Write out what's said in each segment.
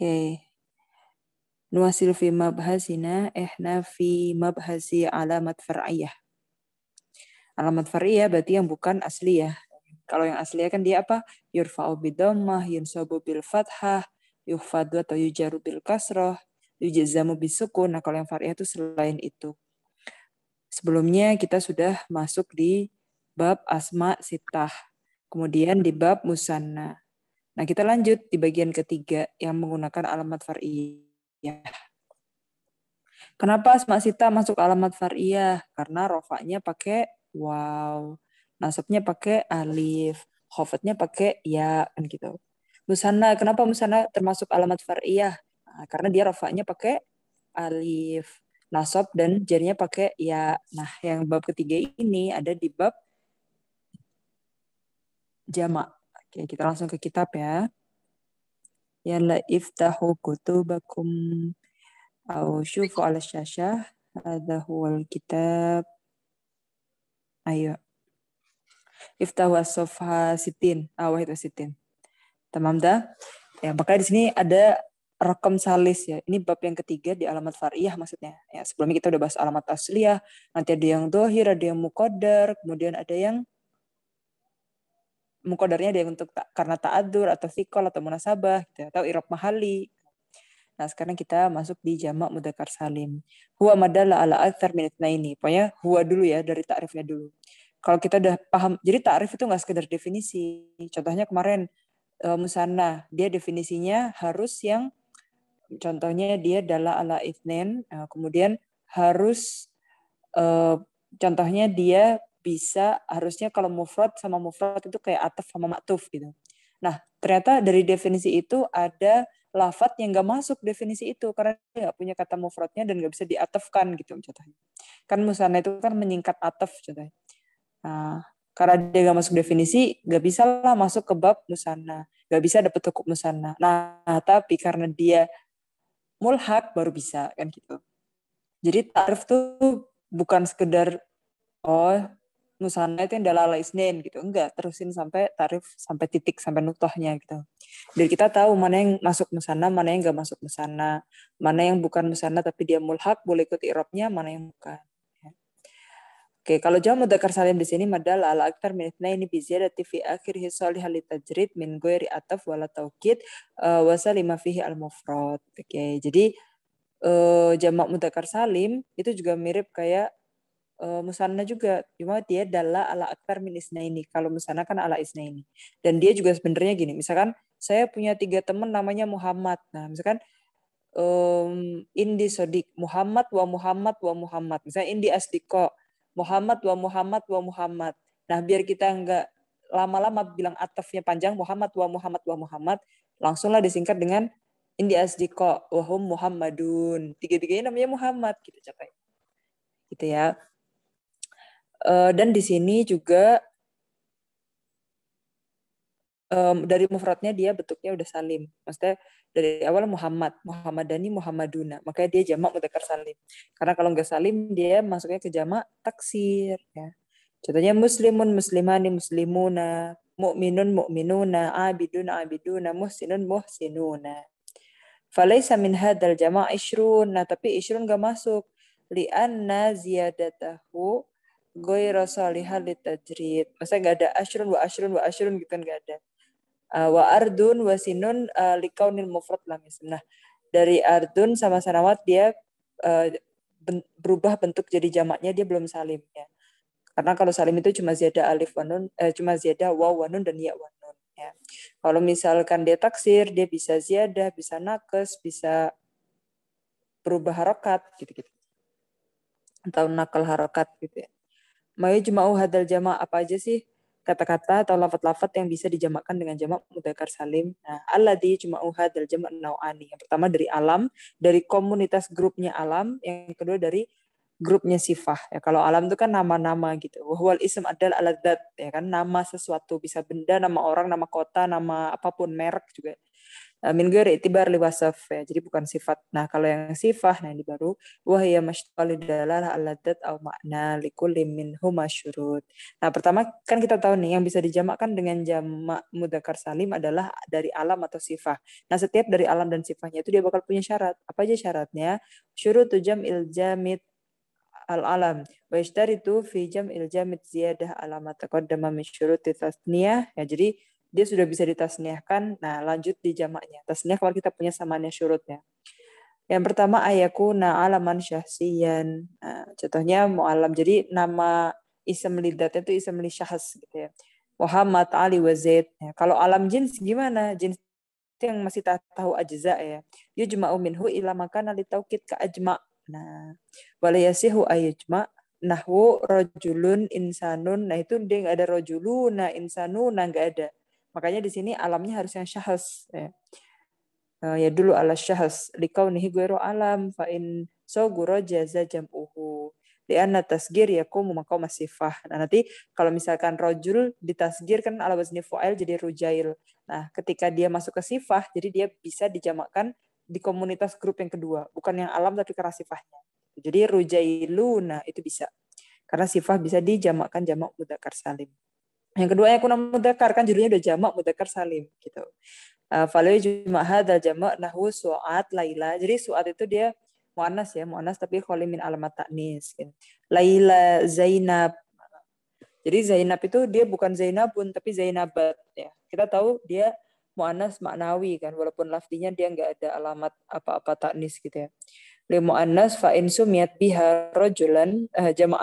Oke, Nuasil fi mabhasina ehna fi mabhasi alamat far'iyah. Alamat far'iyah berarti yang bukan asli ya. Kalau yang ya kan dia apa? Yurfa'u bidammah, yunsabu bil fathah, yufadu atau yujaru bil kasroh, yujizamu bisukun. Nah kalau yang far'iyah itu selain itu. Sebelumnya kita sudah masuk di bab asma sitah. Kemudian di bab musanna. Nah, kita lanjut di bagian ketiga yang menggunakan alamat far'iyah. Kenapa asma sita masuk alamat far'iyah? Karena rofaknya pakai wow, nasabnya pakai alif, khofatnya pakai ya kan gitu. Musana, kenapa musana termasuk alamat far'iyah? Nah, karena dia rofaknya pakai alif, nasab dan jarinya pakai ya. Nah, yang bab ketiga ini ada di bab jamak Oke, kita langsung ke kitab ya. Ya la iftahu kutubakum au syufu ala syasyah Ada huwal kitab. Ayo. Iftahu as sofa sitin, ah, itu sitin. Tamam dah? Ya, makanya di sini ada rekam salis ya. Ini bab yang ketiga di alamat fariyah maksudnya. Ya, sebelumnya kita udah bahas alamat asliyah, nanti ada yang dohir, ada yang mukodar, kemudian ada yang Mukodarnya dia untuk ta karena ta'adur atau sikol atau munasabah gitu, ya, atau irob mahali. Nah, sekarang kita masuk di jamak mudakar salim. Huwa madalla ala akthar min ini. Pokoknya huwa dulu ya dari ta'rifnya dulu. Kalau kita udah paham, jadi ta'rif itu nggak sekedar definisi. Contohnya kemarin uh, musanna, dia definisinya harus yang contohnya dia adalah ala ithnain, uh, e, kemudian harus uh, contohnya dia bisa harusnya kalau mufrad sama mufrad itu kayak ataf sama maktuf gitu. Nah, ternyata dari definisi itu ada lafat yang nggak masuk definisi itu karena nggak punya kata mufradnya dan nggak bisa diatafkan gitu contohnya. Kan musana itu kan menyingkat ataf contohnya. Nah, karena dia nggak masuk definisi, nggak bisa lah masuk ke bab musana, nggak bisa dapet hukum musana. Nah, tapi karena dia mulhak baru bisa kan gitu. Jadi tarif tuh bukan sekedar oh Nusana itu yang dalala isnin gitu enggak terusin sampai tarif sampai titik sampai nuktohnya gitu dan kita tahu mana yang masuk Nusana mana yang enggak masuk Nusana mana yang bukan Nusana tapi dia mulhak boleh ikut irobnya mana yang bukan Oke, kalau jauh mudakar salim di sini madal ala aktar minitna ini ada tv akhir hisali Halita jerit min goiri ataf wala taukit eh, wasa lima fihi al mufrod. Oke, jadi eh, jamak mudakar salim itu juga mirip kayak uh, eh, Musana juga cuma dia adalah ala akbar min ini kalau Musana kan ala isna ini dan dia juga sebenarnya gini misalkan saya punya tiga teman namanya Muhammad nah misalkan um, Indi Sodik Muhammad wa Muhammad wa Muhammad misalnya Indi Asdiko Muhammad wa Muhammad wa Muhammad nah biar kita nggak lama-lama bilang atafnya panjang Muhammad wa Muhammad wa Muhammad langsunglah disingkat dengan Indi Asdiko wahum Muhammadun tiga-tiganya namanya Muhammad kita gitu, capai gitu ya Uh, dan di sini juga um, dari mufradnya dia bentuknya udah salim. Maksudnya dari awal Muhammad, Muhammadani, Muhammaduna. Makanya dia jamak mudzakkar salim. Karena kalau nggak salim dia masuknya ke jamak taksir ya. Contohnya muslimun, muslimani, muslimuna, mu'minun, mu'minuna, abidun, abiduna, muhsinun, muhsinuna. Falaisa min hadal jama' ishrun. Nah, tapi ishrun nggak masuk. Li'anna ziyadatahu goyro salihah tajrid. Maksudnya nggak ada asyrun wa asyrun wa asyrun gitu kan nggak ada. Uh, wa ardun wa sinun uh, ah, nil mufrad lam Nah, dari ardun sama sanawat dia uh, ben, berubah bentuk jadi jamaknya dia belum salim ya. Karena kalau salim itu cuma ziyadah alif wa nun, eh, cuma ziyadah wa wa nun dan ya wa nun ya. Kalau misalkan dia taksir, dia bisa ziyadah, bisa nakes, bisa berubah harokat gitu-gitu atau nakal harokat gitu ya jema'u oh, hadal jama' apa aja sih kata-kata atau lafat-lafat yang bisa dijamakkan dengan jamak mudakar salim. Nah, alladhi jema'u oh, hadal jama nau'ani. Yang pertama dari alam, dari komunitas grupnya alam, yang kedua dari grupnya sifah. Ya, kalau alam itu kan nama-nama gitu. Wahwal ism adal aladat ya kan nama sesuatu bisa benda, nama orang, nama kota, nama apapun merek juga. Eh, min ghairi itibar wasaf ya. Jadi bukan sifat. Nah, kalau yang sifat, nah ini baru wahya ya masyaqqal dalalah aladat au makna likulli huma syurut. Nah, pertama kan kita tahu nih yang bisa dijamakkan dengan jamak mudzakkar salim adalah dari alam atau sifat. Nah, setiap dari alam dan sifatnya itu dia bakal punya syarat. Apa aja syaratnya? Syurutu jam jamit al-alam wa itu fi jam jamit ziyadah alamat taqaddama min syuruti tasniyah. Ya, jadi dia sudah bisa ditasniahkan. Nah, lanjut di jamaknya. Tasniah kalau kita punya samanya syurutnya. Yang pertama ayaku alaman syahsian. Nah, contohnya mu'alam. Jadi nama isem lidatnya itu isem li syahs gitu ya. Muhammad Ali wa Zaid. Ya, kalau alam jins gimana? Jins yang masih tak tahu ajza ya. Yujma'u minhu ila makana li taukid ka ajma. Nah, wala yasihu ayujma nahwu rojulun insanun. Nah itu dia nggak ada insanun, nah nggak ada. Makanya di sini alamnya harus yang syahs Ya, eh, ya dulu ala syahas. Likau ro alam fa'in so guro jaza jam'uhu. liana tasgir ya yakumu makau masifah. Nah nanti kalau misalkan rojul di tasgir kan ala wazni fu'ail jadi rujail. Nah ketika dia masuk ke sifah, jadi dia bisa dijamakkan di komunitas grup yang kedua. Bukan yang alam tapi karena sifahnya. Jadi rujailuna itu bisa. Karena sifah bisa dijamakkan jamak mudakar salim. Yang kedua yang yakuna mudakar kan judulnya udah jamak mudakar salim gitu. Uh, jumaha dal jamak nahu suat laila. Jadi suat itu dia muanas ya, muanas tapi kholimin alamat taknis. Gitu. Laila Zainab. Jadi Zainab itu dia bukan Zainabun tapi Zainabat ya. Kita tahu dia muanas maknawi kan walaupun lafdinya dia nggak ada alamat apa-apa taknis gitu ya. Li muanas, fa insumiat bihar biha rajulan hadal eh, jamak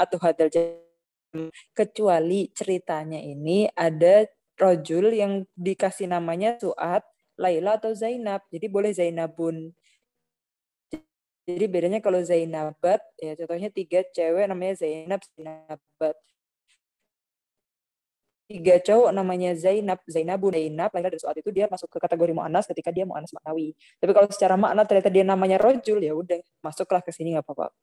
kecuali ceritanya ini ada rojul yang dikasih namanya Suat, Laila atau Zainab. Jadi boleh Zainabun. Jadi bedanya kalau Zainabat, ya contohnya tiga cewek namanya Zainab, Zainabat. Tiga cowok namanya Zainab, Zainabun, Zainab, Laila dan Suat itu dia masuk ke kategori Mu'anas ketika dia Mu'anas Maknawi. Tapi kalau secara makna ternyata dia namanya Rojul, ya udah masuklah ke sini nggak apa-apa.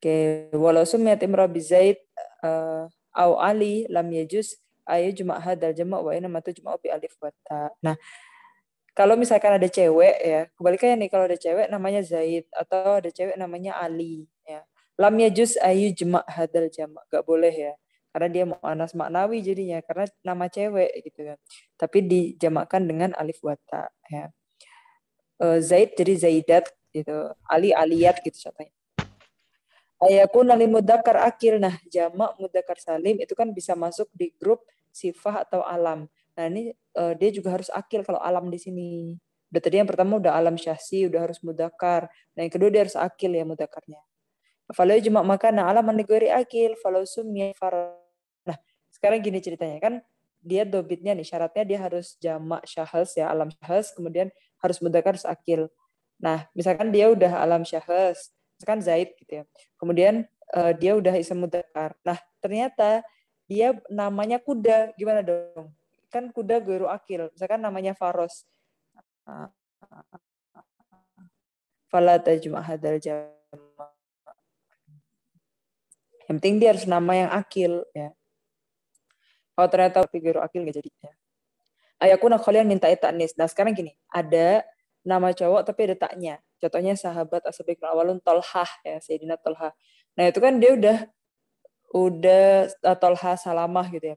Oke, walau sumiyat imra zaid eh, au ali lam yajus ayu juma hadal jama' wa inama jumak bi alif wa Nah, kalau misalkan ada cewek ya, kebalikannya nih kalau ada cewek namanya Zaid atau ada cewek namanya Ali ya. Lam yajus ayu jama' hadal jama' gak boleh ya. Karena dia mau anas maknawi jadinya karena nama cewek gitu kan. Tapi dijamakkan dengan alif wa ta ya. Eh, zaid jadi Zaidat gitu, Ali Aliyat gitu contohnya ayakun nali mudakar akil nah jamak mudakar salim itu kan bisa masuk di grup sifah atau alam nah ini uh, dia juga harus akil kalau alam di sini udah tadi yang pertama udah alam syahsi udah harus mudakar nah yang kedua dia harus akil ya mudakarnya kalau jamak nah alam negeri akil falau sumya far nah sekarang gini ceritanya kan dia dobitnya nih syaratnya dia harus jamak syahs ya alam syahs kemudian harus mudakar harus akil nah misalkan dia udah alam syahs misalkan Zaid gitu ya. Kemudian uh, dia udah isem mudakar. Nah, ternyata dia namanya kuda. Gimana dong? Kan kuda guru akil. Misalkan namanya Faros. Fala tajma' hadal Yang penting dia harus nama yang akil ya. Kalau oh, ternyata guru akil nggak jadi. Ya. Ayakuna kalian minta itanis. Nah sekarang gini, ada nama cowok tapi ada taknya. Contohnya sahabat asabik awalun tolhah ya, Sayyidina tolhah. Nah itu kan dia udah udah eh, tolha salamah gitu ya.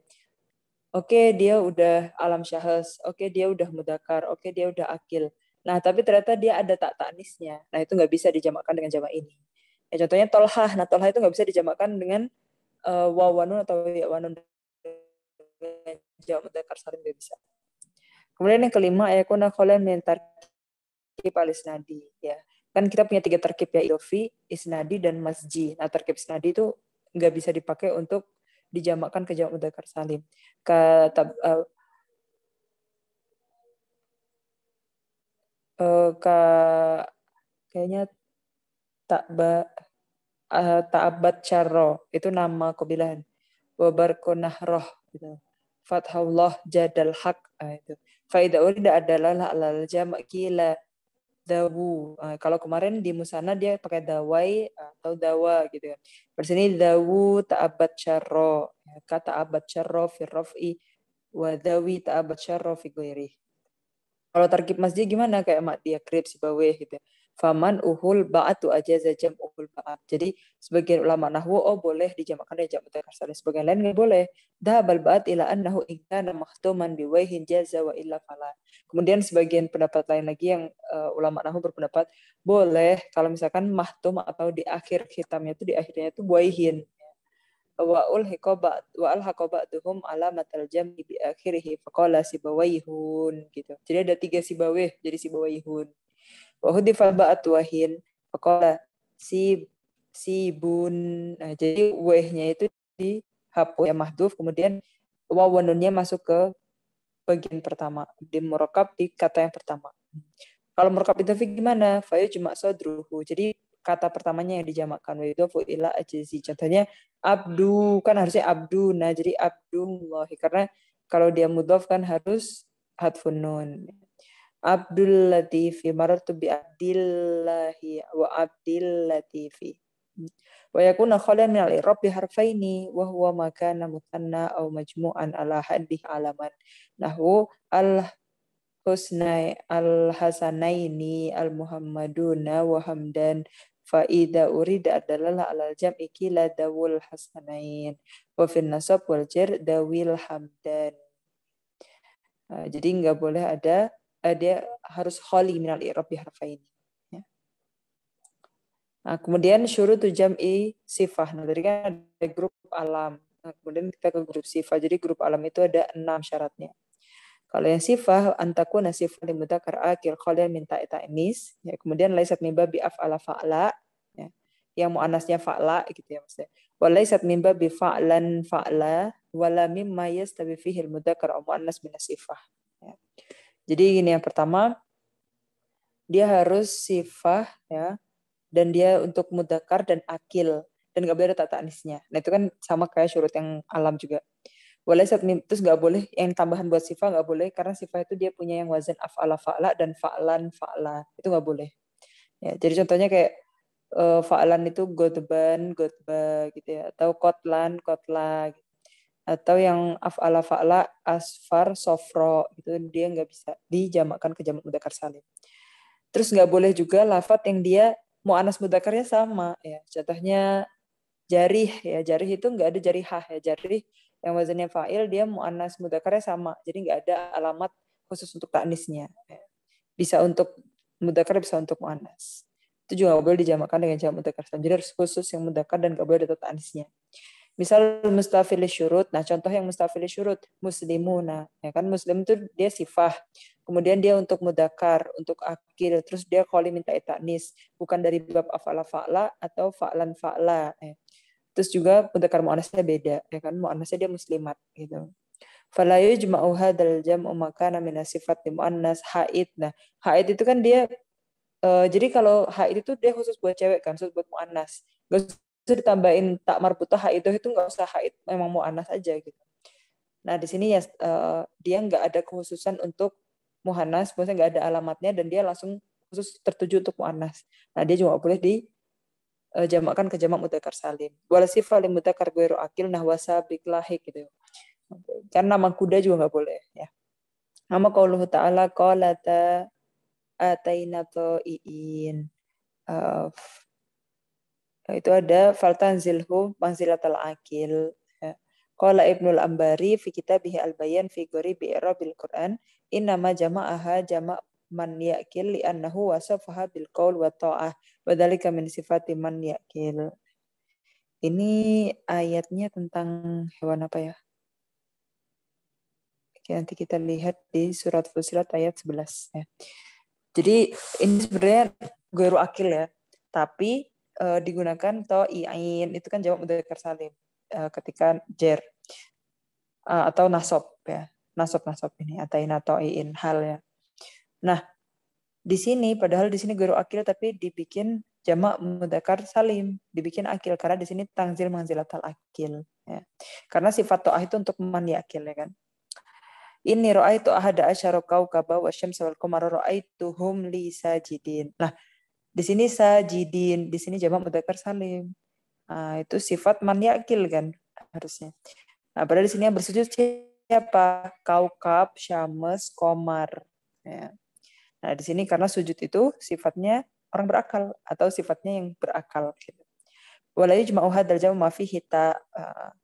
Oke, dia udah alam syahas. Oke, dia udah mudakar. Oke, dia udah akil. Nah, tapi ternyata dia ada tak taknisnya. Nah, itu nggak bisa dijamakan dengan jamak ini. Ya, contohnya tolhah. Nah, tolhah itu nggak bisa dijamakan dengan uh, wawanun atau yawanun. Jamak mudakar salim nggak bisa. Kemudian yang kelima, ayakuna kholen mentar terkip al isnadi ya kan kita punya tiga terkip ya idofi isnadi dan masji nah terkip isnadi itu nggak bisa dipakai untuk dijamakkan ke jamak mudakar salim tab, uh, eh, uh, eh, ke kayaknya takba uh, eh, ta'abat charro itu nama kebilahan wabarkunah roh gitu fathaullah jadal hak ah, itu faida urida adalah lah jamak kila dawu. Uh, kalau kemarin di Musana dia pakai dawai atau dawa gitu kan. Di sini dawu ta'abat syarro. Ya Kata abad syarro fi raf'i wa dawi ta'abat syarro fi Kalau tarkib masjid gimana kayak mak dia krip si bawah gitu. Ya faman uhul ba'atu ajaza uhul ba'at. Jadi sebagian ulama nahwu oh boleh dijamakkan dengan jam mudzakar sebagian lain nggak boleh. bal ba'at ila annahu in kana mahtuman biwaihin jaza wa illa fala. Kemudian sebagian pendapat lain lagi yang uh, ulama nahwu berpendapat boleh kalau misalkan mahtum atau di akhir hitamnya itu di akhirnya itu buaihin wa ulhiqabat wa alhaqabatuhum alamatal jam'i bi akhirih faqala sibawaihun gitu. Jadi ada tiga si bawih jadi si hun. Wahudifa ba'at wahin. pakola si si bun Nah, jadi wehnya itu di dihapus ya mahduf. Kemudian wawanunnya masuk ke bagian pertama. Di murakab di kata yang pertama. Kalau murakab itu gimana? Fayu cuma sodruhu. Jadi kata pertamanya yang dijamakkan wa yudhafu ila ajzi. Contohnya abdu kan harusnya abdu. Nah, jadi abdullah karena kalau dia mudhof kan harus hadfun nun. Abdul Latifi ya, marartu bi Abdillahi wa Abdul Latifi wa yakuna khalan min al-i'rab bi harfaini wa huwa makana muthanna aw majmu'an ala haddi alaman nahu al husnai al hasanaini al muhammaduna wa hamdan fa idza urida adalala alal jam'i kila dawul hasanain wa fin nasab wal jar dawil hamdan ah, jadi nggak boleh ada uh, dia harus holy minal i'rab biharfaini ya. Nah, kemudian syuruh tu i sifah. Nah, tadi kan ada grup alam. Nah, kemudian kita ke grup sifah. Jadi grup alam itu ada enam syaratnya. Kalau yang sifah antakuna sifah limutakar akil kalian minta emis. Ya, kemudian laisat mimba bi'af ala fa'la. Ya. Yang mu'anasnya fa'la gitu ya maksudnya. Walaisat mimba bi'fa'lan fa'la wala mimma yastabi fihi al-mudzakkar aw mu'annas jadi ini yang pertama dia harus sifah ya dan dia untuk mudakar dan akil dan nggak boleh ada tata anisnya. Nah itu kan sama kayak syurut yang alam juga. Boleh saat terus nggak boleh yang tambahan buat sifah nggak boleh karena sifah itu dia punya yang wazan afala fa'la dan fa'lan fala, itu nggak boleh. Ya, jadi contohnya kayak uh, eh, faalan itu godban godba gitu ya atau kotlan kotla gitu atau yang af'ala fa'la asfar sofro gitu dia nggak bisa dijamakan ke jamak mudakar salim terus nggak boleh juga lafat yang dia mau anas mudakarnya sama ya contohnya jarih ya jarih itu nggak ada jarihah ya jarih yang wazannya fa'il dia mau anas mudakarnya sama jadi nggak ada alamat khusus untuk taknisnya ya. bisa untuk mudakar bisa untuk mu'anas itu juga nggak boleh dijamakan dengan jamak mudakar salim jadi harus khusus yang mudakar dan nggak boleh ada taknisnya Misal mustafil syurut. Nah, contoh yang mustafil syurut muslimuna. Ya kan muslim itu dia sifah. Kemudian dia untuk mudakar, untuk akil, terus dia kholi minta etanis, bukan dari bab afala fa'la atau fa'lan fa'la. Ya. Terus juga mudakar mu'anasnya beda, ya kan Mu'anasnya dia muslimat gitu. Falayu yujma'u dal jam'u makana namina sifat muannas haid. Nah, haid itu kan dia Uh, jadi kalau haid itu dia khusus buat cewek kan, khusus buat muannas. Gak itu ditambahin tak marbutah itu itu nggak usah haid memang mau anas aja gitu nah di sini ya uh, dia nggak ada kekhususan untuk muhanas maksudnya nggak ada alamatnya dan dia langsung khusus tertuju untuk muanas nah dia juga boleh di uh, eh, jamakkan ke jamak mutakar salim wala sifal mutakar gueru akil nahwasa biklahik gitu karena nama kuda juga nggak boleh ya nama kaulah ta'ala kaulata ta'inato iin uh, eh, itu ada faltan faltanzilhu manzilatul akil ya. Qala Ibnu Al-Ambari fi kitabih Al-Bayan fi bi i'rabil Qur'an ma jama'aha jama' man ya'kil annahu wasafaha bil qaul wa ta'ah wa dhalika min sifati man ya'kil. Ini ayatnya tentang hewan apa ya? Oke, nanti kita lihat di surat Fusilat ayat 11 ya. Jadi ini sebenarnya guru akil ya, tapi uh, digunakan to i'ain itu kan jawab mudzakkar salim uh, ketika jer uh, atau nasob ya nasob nasob ini ataina iin hal ya nah di sini padahal di sini guru akil tapi dibikin jamak mudakar salim dibikin akil karena di sini tangzil mengzilatal akil ya. karena sifat to'ah itu untuk mandi akil ya kan ini ada ahada kau kaukaba wa sawal wal qamara itu li sajidin nah di sini sajidin, di sini jamak mudzakkar salim. Nah, itu sifat man yakil kan harusnya. Nah, pada di sini yang bersujud siapa? Kaukab, Syames, Komar. Ya. Nah, di sini karena sujud itu sifatnya orang berakal atau sifatnya yang berakal. Gitu. Walau cuma uhad dal mafi hita ah,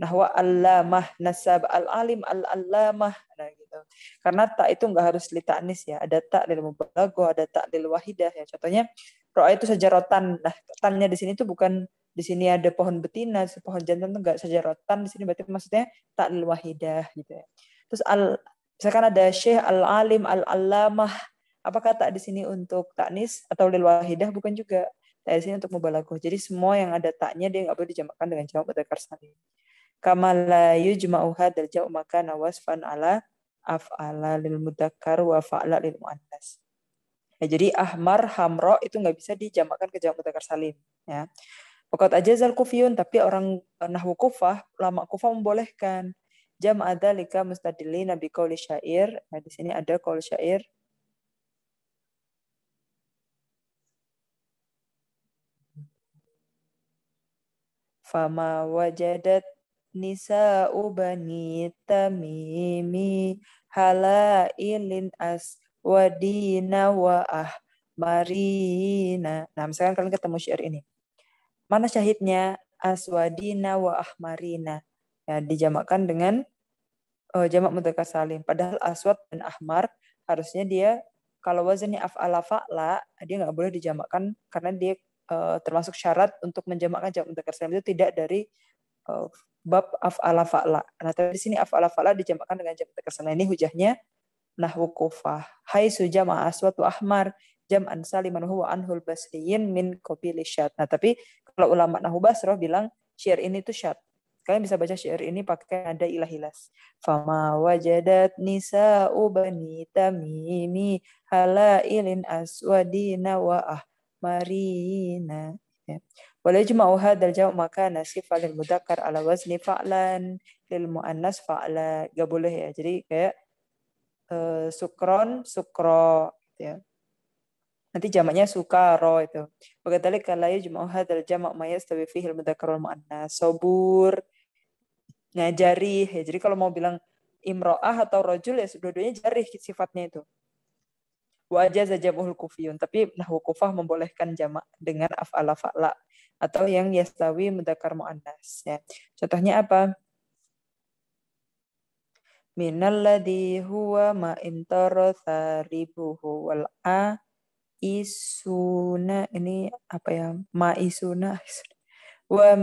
Nah nahwa allamah nasab al alim al allamah nah gitu karena tak itu nggak harus li ta'nis ya ada tak lil mubalaghah ada tak lil wahidah ya contohnya roa itu sejarotan nah tanya di sini itu bukan di sini ada pohon betina, pohon jantan itu enggak sejarotan di sini berarti maksudnya tak lil wahidah gitu ya. Terus al misalkan ada syekh al-alim al-allamah apakah tak di sini untuk taknis atau lil wahidah bukan juga tak di sini untuk mubalaghah. Jadi semua yang ada taknya dia nggak boleh dijamakkan dengan jamak mudzakkar salim kama la yujma'u hadzal ja'u makana wasfan ala af'ala lil mudzakkar wa fa'ala lil muannas. Ya, jadi ahmar, hamro itu nggak bisa dijamakkan ke jamak mudzakkar salim. Ya. Wakot aja zal kufiyun, tapi orang eh, nahwu kufah, lama kufah membolehkan. Jam ada lika mustadili nabi kauli syair. Nah, di sini ada kauli syair. Fama wajadat Nisa ubani tamimi as aswadina wa ah marina Nah, misalkan kalian ketemu syair ini. Mana syahidnya? Aswadina wa ah marina Ya, dijamakkan dengan oh, jamak mutakar salim. Padahal aswad dan ahmar harusnya dia kalau wazannya af'ala fa'la, dia nggak boleh dijamakkan karena dia uh, termasuk syarat untuk menjamakkan jamak mutakar salim itu tidak dari eh, bab af'ala fa'la. Nah, tapi di sini af'ala fa'la dijamakan dengan jam terkesana. Nah, ini hujahnya nahwu kufah. Hai sujama aswatu ahmar jam ansaliman huwa anhul basriyin min kopi syat. Nah, tapi kalau ulama nahwu basroh bilang syair ini tuh syad Kalian bisa baca syair ini pakai nada ilahilas. Fama wajadat nisa'u bani tamimi halailin aswadina wa ahmarina. Ya. Walajma'u hadal jawab maka nasif alil mudakar ala wazni fa'lan lil muannas fa'la. Gak boleh ya. Jadi kayak uh, sukron sukro gitu ya. Nanti jamaknya sukaro itu. Bagaimana kalau jum'u hadzal jamak mayas tawi fihil mudakar wal muannas. Sobur ngajari. Ya, jadi kalau mau bilang imro'ah atau rojul ya dua-duanya jarih sifatnya itu. Wajah saja jam'ul kufiyun tapi nahwu kufah membolehkan jamak dengan af'ala fa'la atau yang yastawi mendakar muannas ya. Contohnya apa? Minalladhi huwa ma intarotha ribuhu wal a isuna ini apa ya? Ma isuna. Wa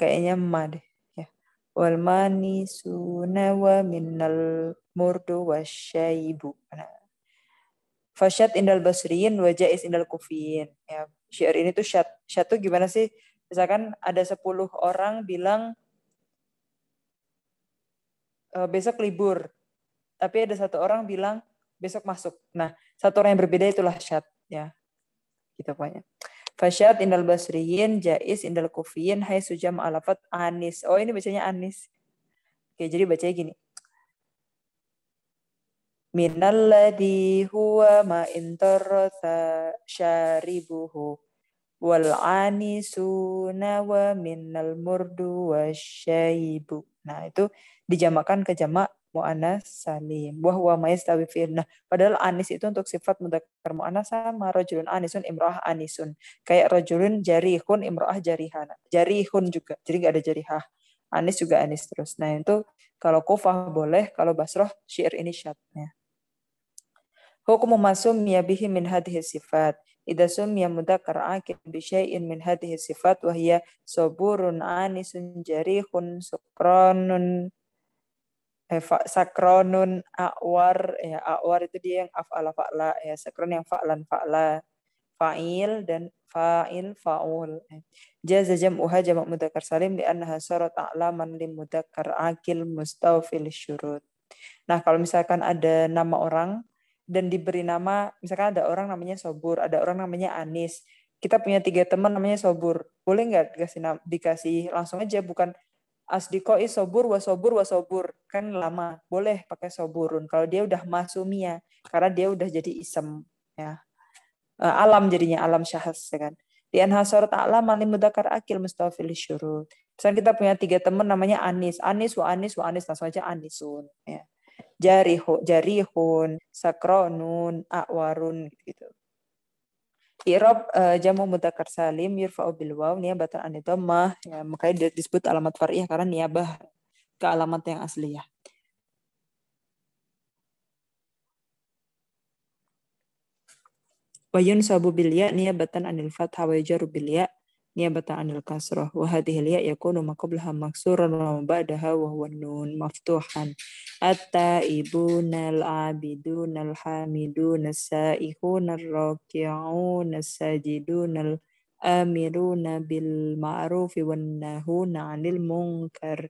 kayaknya ma deh ya. Wal manisuna wa minal murdu wasyaibu. Nah, Fasyat indal basriin, wajais indal kufiin. Ya, syair ini tuh syat. Syat tuh gimana sih? Misalkan ada 10 orang bilang e, besok libur. Tapi ada satu orang bilang besok masuk. Nah, satu orang yang berbeda itulah syat. Ya, gitu pokoknya. Fasyat indal basriin jais indal kufiin. hai sujam alafat anis. Oh, ini bacanya anis. Oke, jadi bacanya gini huwa ma intarata syaribuhu wal anisuna wa minal murdu wa syaibu. nah itu dijamakan ke jamak mu'anas salim bahwa maistawi firna padahal anis itu untuk sifat mudzakkar mu'anas sama rojulun anisun imroah anisun kayak rojulun jarihun imroah jarihana. jarihun juga jadi nggak ada jarihah anis juga anis terus nah itu kalau Kufah boleh, kalau Basroh syair ini syaratnya. Hukum masum ya bihi min hadhihi sifat. sum ya mudakar akib bi syai'in min hadhihi sifat wahya soburun anisun jarihun sukronun eh, sakronun awar ya awar itu dia yang af'ala fa'la ya sakron yang fa'lan fa'la fa'il dan fa'il fa'ul. Jaza jam'uha jamak mudzakkar salim li'annaha sarat a'laman lim mudzakkar akil mustawfil syurut. Nah, kalau misalkan ada nama orang dan diberi nama, misalkan ada orang namanya Sobur, ada orang namanya Anis. Kita punya tiga teman namanya Sobur. Boleh nggak dikasih, dikasih langsung aja, bukan Asdikoi Sobur, wa Sobur, wa Sobur. Kan lama. Boleh pakai Soburun. Kalau dia udah masumia, karena dia udah jadi isem. ya Eh, alam jadinya alam syahs ya kan di surat alam malim mudakar akil mustafil syurut misalnya kita punya tiga teman namanya Anis Anis wa Anis wa Anis langsung aja Anisun ya jarihu jarihun sakronun awarun gitu Irob uh, eh, jamu mudakar salim yurfa'u bil waw niyabatan anidhammah ya makanya disebut alamat far'iyah karena niabah ke alamat yang asli ya wayun sabu bilia nia batan anil fat wa jaru bil nia anil kasroh wahati hilia ya kuno ma qablaha maksuran wa ma ba'daha wa huwa nun maftuhan at-taibuna al-abiduna al-hamiduna as-saihuna ar-raki'una as-sajiduna al-amiruna nabil ma'rufi wan 'anil munkar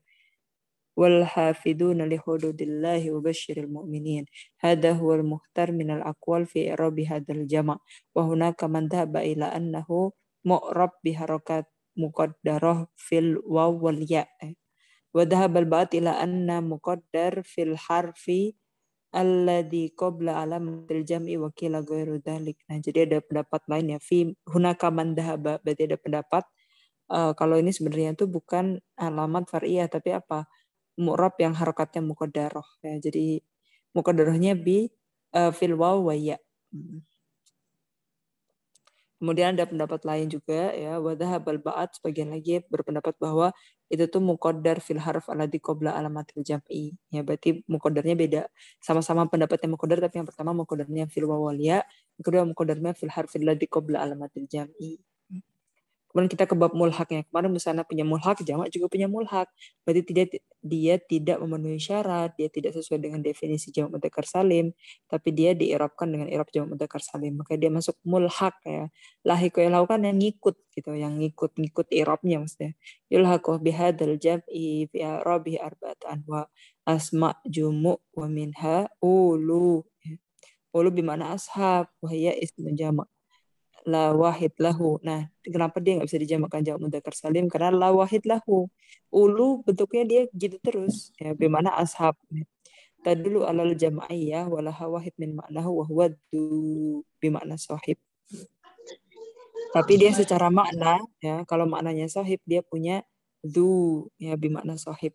والحافظون لحدود الله وبشر المؤمنين هذا هو المختار من الأقوال في إعراب هذا الجمع وهناك من ذهب إلى أنه مؤرب بحركات مقدرة في الواو والياء وذهب البعض إلى أن مقدر في الحرف alladhi qabla alam jam'i wa qila ghairu dhalik. Nah, jadi ada pendapat lainnya, ya fi hunaka man berarti ada pendapat uh, kalau ini sebenarnya itu bukan alamat far'iyah tapi apa? mu'rab yang harokatnya mukodaroh. Ya, jadi mukodarohnya bi uh, fil waw wa ya. Hmm. Kemudian ada pendapat lain juga ya wadah baat sebagian lagi berpendapat bahwa itu tuh mukodar fil harf ala di kobla alamatil jam'i. Ya berarti mukodarnya beda. Sama-sama pendapatnya mukodar tapi yang pertama mukodarnya fil wawalia, ya, yang kedua mukodarnya fil harf di kobla alamatil jam'i. Kemudian kita ke bab mulhaknya. Kemarin musana punya mulhak, jamak juga punya mulhak. Berarti tidak dia tidak memenuhi syarat, dia tidak sesuai dengan definisi jamak mutakar salim, tapi dia diirapkan dengan irap jamak mutakar salim. Maka dia masuk mulhak ya. Lahiku kan yang ngikut gitu, yang ngikut-ngikut irapnya maksudnya. Yulhaku bihadal jam'i bi arabi arba'at anwa asma jumu wa minha ulu. Ya. Ulu bimana ashab, wahya ismu jamak la wahid lahu. Nah, kenapa dia nggak bisa dijamakkan jawab mudzakkar salim? Karena la wahid lahu. Ulu bentuknya dia gitu terus. Ya, bagaimana ashab. Tadulu alal jama'iyah walaha wahid min ma'nahu wa huwa du bimakna sahib. Tapi dia secara makna, ya kalau maknanya sahib, dia punya du ya bimakna sahib.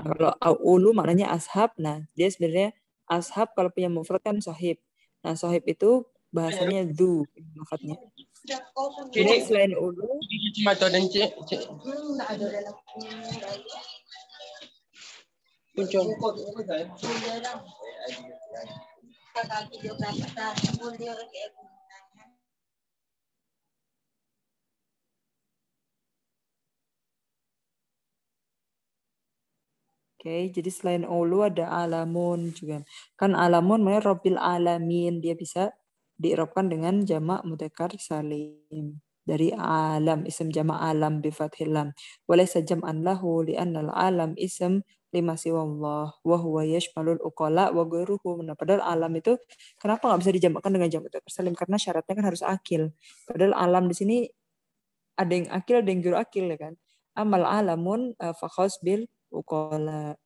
Nah, kalau ulu maknanya ashab, nah dia sebenarnya ashab kalau punya mufrad kan sahib. Nah, sahib itu bahasanya do lafadznya. Jadi selain ulu cuma dan Oke, okay, jadi selain ulu ada alamun juga. Kan alamun namanya robil alamin, dia bisa diirobkan dengan jamak mutekar salim dari alam isim jamak alam bi fathilam sajam jam'an lahu al alam isim lima Allah wa huwa yashmalul uqala wa ghairuhu nah, padahal alam itu kenapa nggak bisa dijamakkan dengan jamak mudzakkar salim karena syaratnya kan harus akil padahal alam di sini ada yang akil ada yang guru akil ya kan amal alamun eh, fakhos bil uqala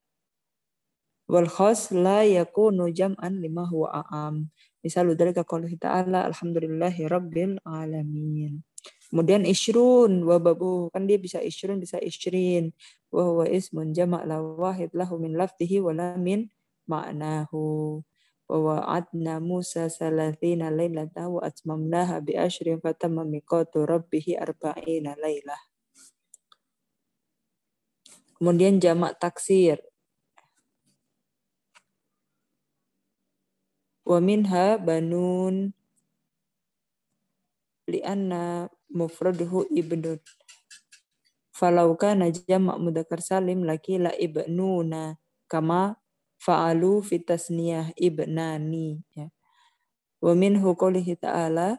wal khos la yakunu jam'an lima huwa aam Misal kalau kita ala alhamdulillahi rabbil alamin. Kemudian isyrun babu oh, kan dia bisa isyrun bisa isyrin wa huwa ismun jama' la wahid lahu min lafdihi wala min ma'nahu wa wa'adna Musa salatina lailata wa atmamnaha bi asyrin fatamma miqatu rabbih arba'ina lailah. Kemudian jamak taksir Waminha banun li'anna mufraduhu ibnun falau kana jamak mudzakkar salim laki la ibnuna kama fa'alu fitasniyah ibnani ya. wa minhu qoulihi ta'ala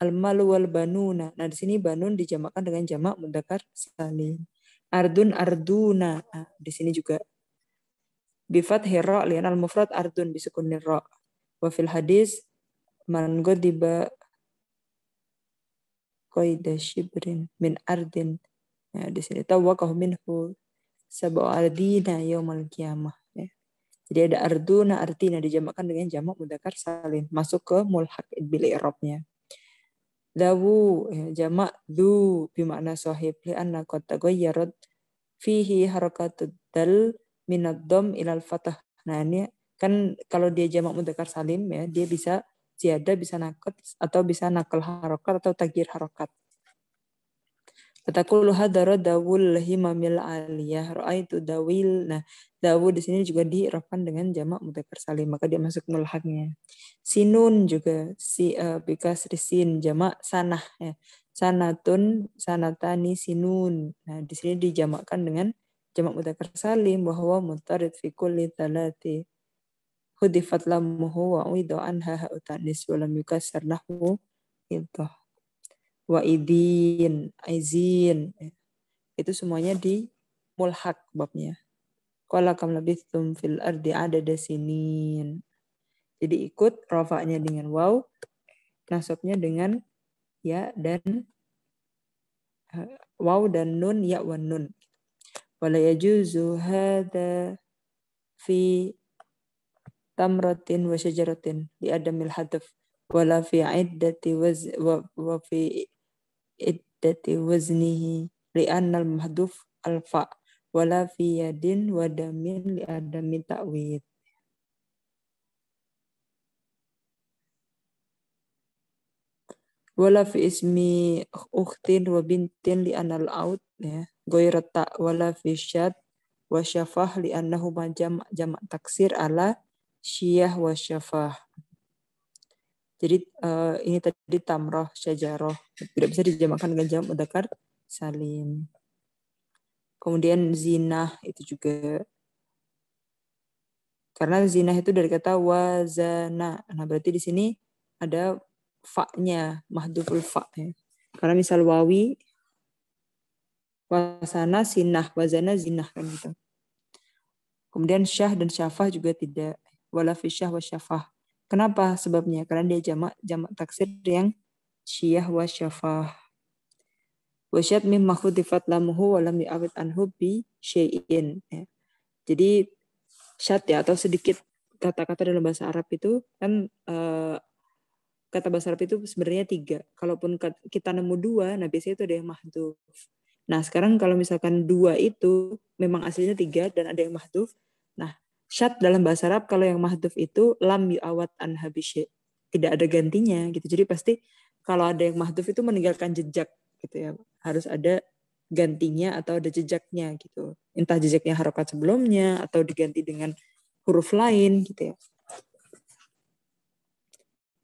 al wal banuna nah di sini banun dijamakan dengan jamak mudzakkar salim ardun arduna nah, di sini juga bifat hero lian al mufrad ardun bisukunir ro Wa fil hadis man ghadiba qaida shibrin min ardin. Ya, di sini tawakahu minhu sab'u ardina yaumal qiyamah. Ya. Jadi ada arduna artina dijamakkan dengan jamak mudzakkar salim masuk ke mulhaq bil i'rabnya. Dawu ya, jamak du makna sahib li anna qad taghayyarat fihi harakatud dal minad dom ilal fatah. Nah ini kan kalau dia jamak mudzakkar salim ya dia bisa ziyadah bisa nakat atau bisa nakal harokat atau tagir harokat Tatakulu hadara dawul himamil aliyah itu dawil. Nah, dawul di sini juga dirafkan dengan jamak mudzakkar salim, maka dia masuk mulhaknya. Sinun juga si uh, bikas risin jamak sanah ya. Sanatun sanatani sinun. Nah, di sini dijamakkan dengan jamak mudzakkar salim bahwa mutarid fi kulli hudifat lamuhu wa uido anha ha'utanis wa lam yukassar nahwu iltoh. Gitu. Wa idin, aizin. Itu semuanya di mulhak babnya. Qala kam labithtum fil ardi di sini Jadi ikut rofaknya dengan waw, nasabnya dengan ya dan eh, waw dan nun ya wa nun. Wala yajuzu hadha fi tamratin wa syajaratin li adamil hadaf wala fi iddati waz wa, wa fi iddati waznihi li annal mahduf alfa wala fi yadin wa damin li adami ta'wid wala fi ismi ukhtin wa bintin li anal aut ya goyrata wala fi syad wa syafah li annahu jama' jamak taksir ala Syiah wa Syafah. Jadi uh, ini tadi tamroh syajaroh tidak bisa dijamakan dengan jam mudakar salim. Kemudian zinah itu juga karena zina itu dari kata wazana. Nah berarti di sini ada fa-nya, mahduful fa. Ya. Karena misal wawi wasana sinah, wazana zinah kan gitu. Kemudian syah dan syafah juga tidak wala fisyah wa syafah. Kenapa sebabnya? Karena dia jamak jamak taksir yang syiah wa syafah. Wa syad mim makhudifat lamuhu lam yu'awid anhu bi syai'in. Ya. Jadi syat ya atau sedikit kata-kata dalam bahasa Arab itu kan uh, kata bahasa Arab itu sebenarnya tiga. Kalaupun kita nemu dua, nah biasanya itu ada yang mahduf. Nah sekarang kalau misalkan dua itu memang aslinya tiga dan ada yang mahduf, nah syad dalam bahasa Arab kalau yang mahduf itu lam yu'awat an habisye. Tidak ada gantinya gitu. Jadi pasti kalau ada yang mahduf itu meninggalkan jejak gitu ya. Harus ada gantinya atau ada jejaknya gitu. Entah jejaknya harokat sebelumnya atau diganti dengan huruf lain gitu ya.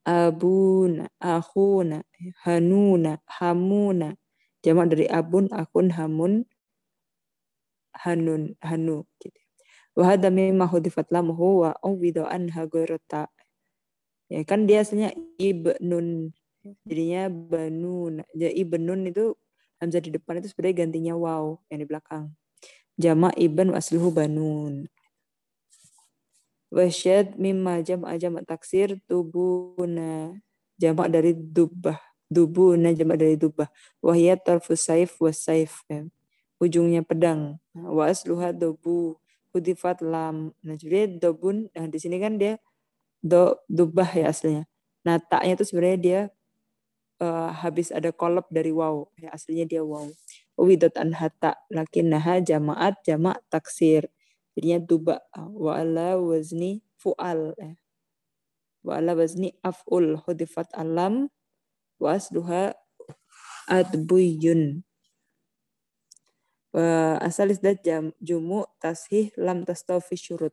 Abuna, akhuna hanuna, hamuna. Jamak dari abun, akun, hamun, hanun, hanu gitu ya wahada mimma hudifat lamhu huwa uwida anha gurta ya kan dia aslinya ibnun jadinya banun jadi ibnun itu hamzah di depan itu sebenarnya gantinya wow yang di belakang jama ibn wasluhu banun wasyad mimma jam'a jama' taksir tubuna jama dari dubah dubuna jama dari dubah wahiyat tarfus saif saif ya, ujungnya pedang wasluha dubuh dubu hudifat lam. Nah, jadi dobun, nah di sini kan dia do dubah ya aslinya. Nah, taknya itu sebenarnya dia uh, habis ada kolab dari waw. Ya, aslinya dia waw. Uwidat an hatta naha jamaat jama' taksir. Jadinya duba. Ah, wa ala wazni fu'al. Ya. Wa ala wazni af'ul hudifat alam wa asluha adbuyun. Eh, asal isdat jam jumu tasih lam tas taufi syurut.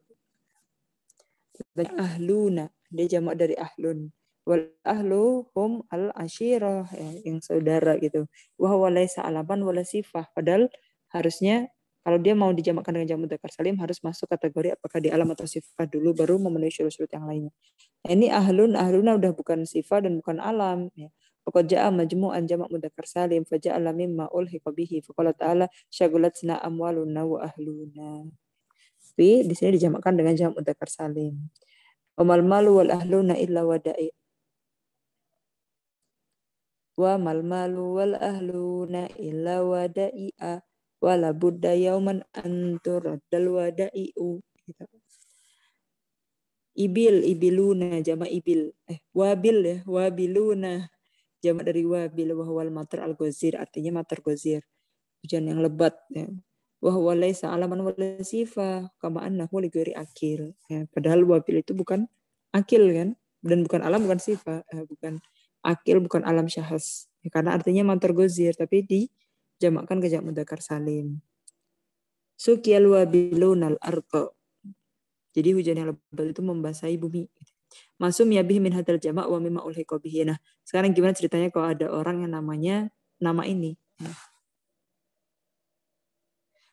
Dan ahluna dia jamak dari ahlun. Wal ahlu hum al ashirah ya, yang saudara gitu. Wah walai alaman wala sifah. Padahal harusnya kalau dia mau dijamakkan dengan jamu takar salim harus masuk kategori apakah di alam atau sifat dulu baru memenuhi syurut-syurut yang lainnya. ini ahlun ahluna udah bukan sifat dan bukan alam ya. Faqad ja'a majmu'an jamak mudzakkar salim faja'ala maul ulhiqa bihi faqala syagulat syagulatna amwaluna wa ahluna. Tapi di sini dijamakkan dengan jamak muda salim. Omal malu wal ahluna illa wada'i wa mal malu wal ahluna illa wada'i'a wala budda yauman dal wada'i'u u. Gitu. ibil ibiluna jama ibil eh wabil ya wabiluna jamak dari wabil wahwal matar al gozir artinya matar gozir hujan yang lebat ya. wahwa laisa alaman sifa kama annahu ligori akil ya, padahal wabil itu bukan akil kan dan bukan alam bukan sifa eh, bukan akil bukan alam syahas ya, karena artinya matar gozir tapi di jamakkan ke jamak mudakar salim sukiyal wabilunal arto jadi hujan yang lebat itu membasahi bumi masum yabih min hadal jamak wa mimma ulhiqa Nah, sekarang gimana ceritanya kalau ada orang yang namanya nama ini? Nah.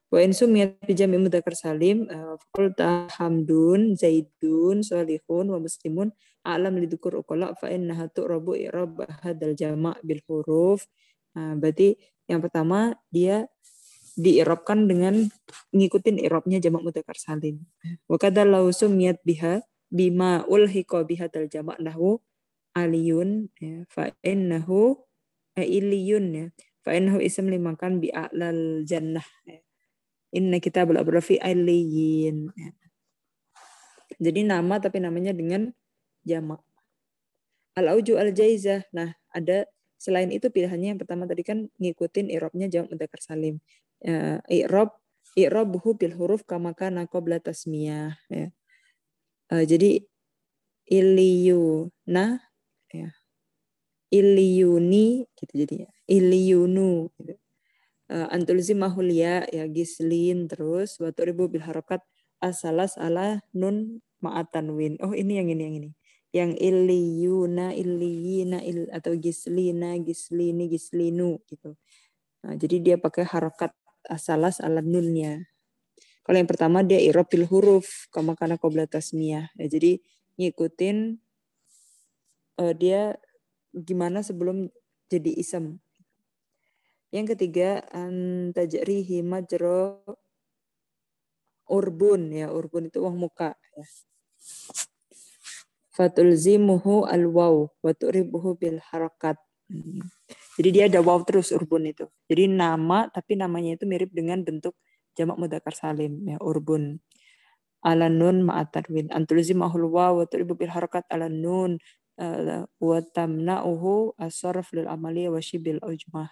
Wa in sumiyat bi jami' mudzakkar salim qulta eh, hamdun zaidun salihun wa muslimun alam lidukur uqala fa innaha tu'rabu i'rab hadal jama' bil huruf. Nah, berarti yang pertama dia diirobkan dengan ngikutin irobnya jamak mudzakkar salim. Wa kadal lausum yat biha bima ulhiqa bihadal jamak nahu aliyun ya fa innahu iliyun ya fa innahu ism limakan bi a'lal jannah ya. inna kitabul abrar aliyin ya. jadi nama tapi namanya dengan jamak al auju al jaizah nah ada selain itu pilihannya yang pertama tadi kan ngikutin irobnya jamak mudzakkar salim uh, irob irobuhu bil huruf kamaka kana tasmiyah ya uh, jadi iliuna ya. Iliyuni gitu jadi ya. iliunu nu. gitu. Uh, eh, antulzi mahulia ya gislin terus waktu ribu bil harokat asalas ala nun maatan win. Oh ini yang ini yang ini. Yang iliyuna iliyina il, atau gislina gislini gislinu gitu. Nah, jadi dia pakai harokat asalas ala nunnya. Kalau yang pertama dia irobil huruf kama karena kobla tasmiyah. Ya, jadi ngikutin uh, dia gimana sebelum jadi isem. Yang ketiga antajrihi majro urbun ya urbun itu uang muka ya. zimuhu al wau wa ribuhu bil harakat. Hmm. Jadi dia ada wau terus urbun itu. Jadi nama tapi namanya itu mirip dengan bentuk jamak mudakar salim ya urbun ala nun ma'at tanwin an mahul wa turibu bil harakat ala nun eh, wa tamna'uhu as lil amali wa shibil ujmah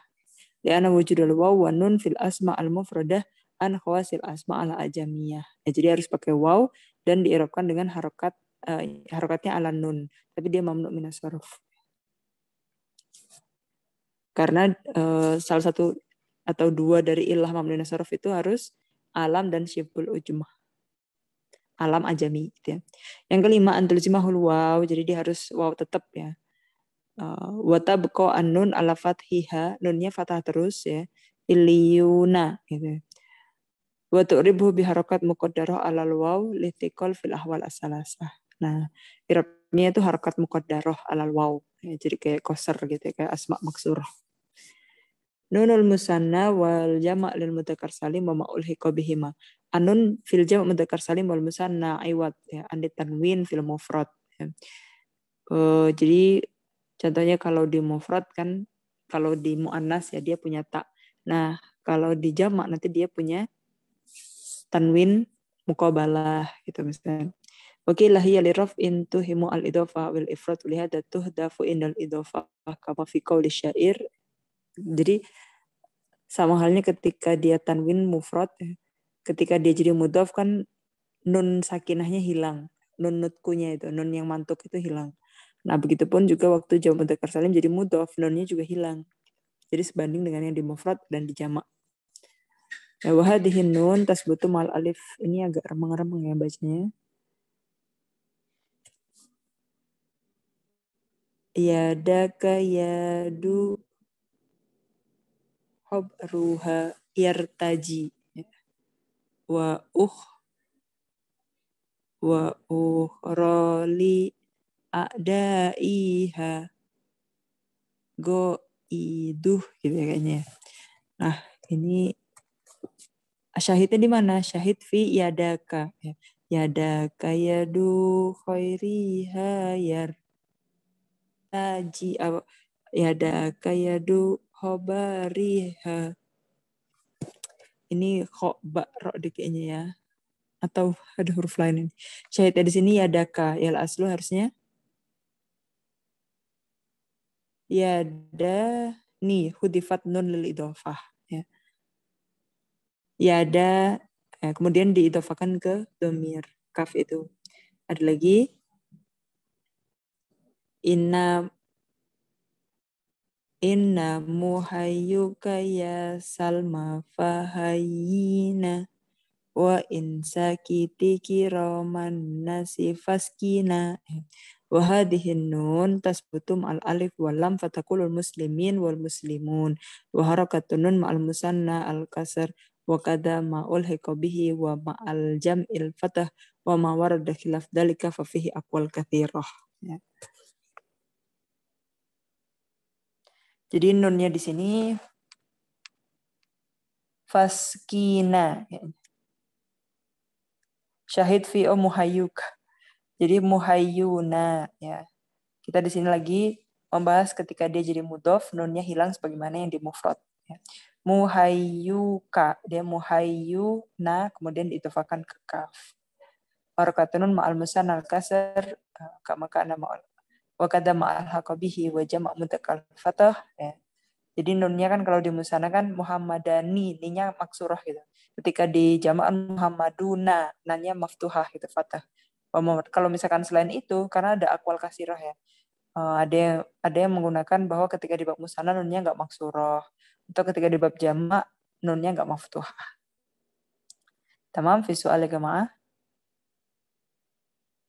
li'anna wujudul waw wa nun fil asma al mufradah an khawasil asma ala ajamiyah ya, jadi harus pakai waw dan diirapkan dengan harakat uh, eh, harokatnya ala nun tapi dia mamnu minasaruf. karena uh, salah satu atau dua dari ilah dan nasarof itu harus alam dan syibul ujumah. Alam ajami gitu ya. Yang kelima antul jimahul waw, jadi dia harus waw tetap ya. Eh, Wata beko anun ala fathiha, nunnya fathah terus ya. Iliyuna gitu. Ya. Watu ribu biharokat mukodaroh alal waw litikol fil ahwal asalasah. Nah, irapnya itu harokat mukodaroh alal waw. Ya, jadi kayak koser gitu, ya, kayak asma maksurah. Nunul musanna wal jama' lil mudzakkar salim wa ma'ul bihima. Anun fil jama' mudzakkar salim wal musanna aywat. ya andi tanwin fil mufrad. Ya. Uh, jadi contohnya kalau di mufrad kan kalau di muannas ya dia punya tak. Nah, kalau di jamak nanti dia punya tanwin mukobalah gitu misalnya. Wakilah hiya li raf'in tuhimu al-idofa wal ifrat li datuh dafu indal idofa kama fi qawli syair jadi sama halnya ketika dia tanwin mufrad, eh, ketika dia jadi mudhaf kan nun sakinahnya hilang, nun nutkunya itu, nun yang mantuk itu hilang. Nah, begitupun juga waktu jamak mudzakkar salim jadi mudhaf, nunnya juga hilang. Jadi sebanding dengan yang di mufrad dan di jamak. Ya wahadihin nun tasbutu mal alif. Ini agak remeng-remeng ya bacanya. Ya daka ya du ruha yartaji wa uh wa ada adaiha go iduh gitu ya kayaknya. Ya. Nah, ini syahidnya di mana? Syahid fi yadaka. Yadaka yadu khairiha yar taji yadaka yadu khobariha. Ini khobak ro kayaknya ya. Atau ada huruf lain ini. Syahidnya di sini yadaka. ya, ya aslu harusnya Yada yadani hudifat nun lil idofah ya yada eh, kemudian diidofakan ke domir kaf itu ada lagi inna Inna muhayyuka ya salma fahayyina wa insakiti kiroman nasifaskina wa hadihin nun tasbutum al alif wal lam fatakulul muslimin wal muslimun wa harakatun nun ma'al musanna al kasar wa kada ma'ul hikobihi wa ma'al jam'il fatah wa ma warada khilaf dalika fafihi akwal kathirah Jadi nunnya di sini faskina. Ya. Syahid fi muhayyuk. Jadi muhayyuna ya. Kita di sini lagi membahas ketika dia jadi mudof, nunnya hilang sebagaimana yang di mufrad. Ya. Muhayyuka, dia muhayyuna, kemudian diitufakan ke kaf. Marokatun ma'al musan al eh, kasar, maka nama wakadama al-hakobihi wa jamak mutakal fatah ya. Jadi nunnya kan kalau di musana kan Muhammadani, ninya maksurah gitu. Ketika di jamaan Muhammaduna, nanya maftuhah gitu fatah. Kalau misalkan selain itu, karena ada akwal kasirah ya. Eh, ada yang ada yang menggunakan bahwa ketika di bab musana nunnya nggak maksurah atau ketika di bab jamak nunnya nggak maftuha Tamam, visual jamaah.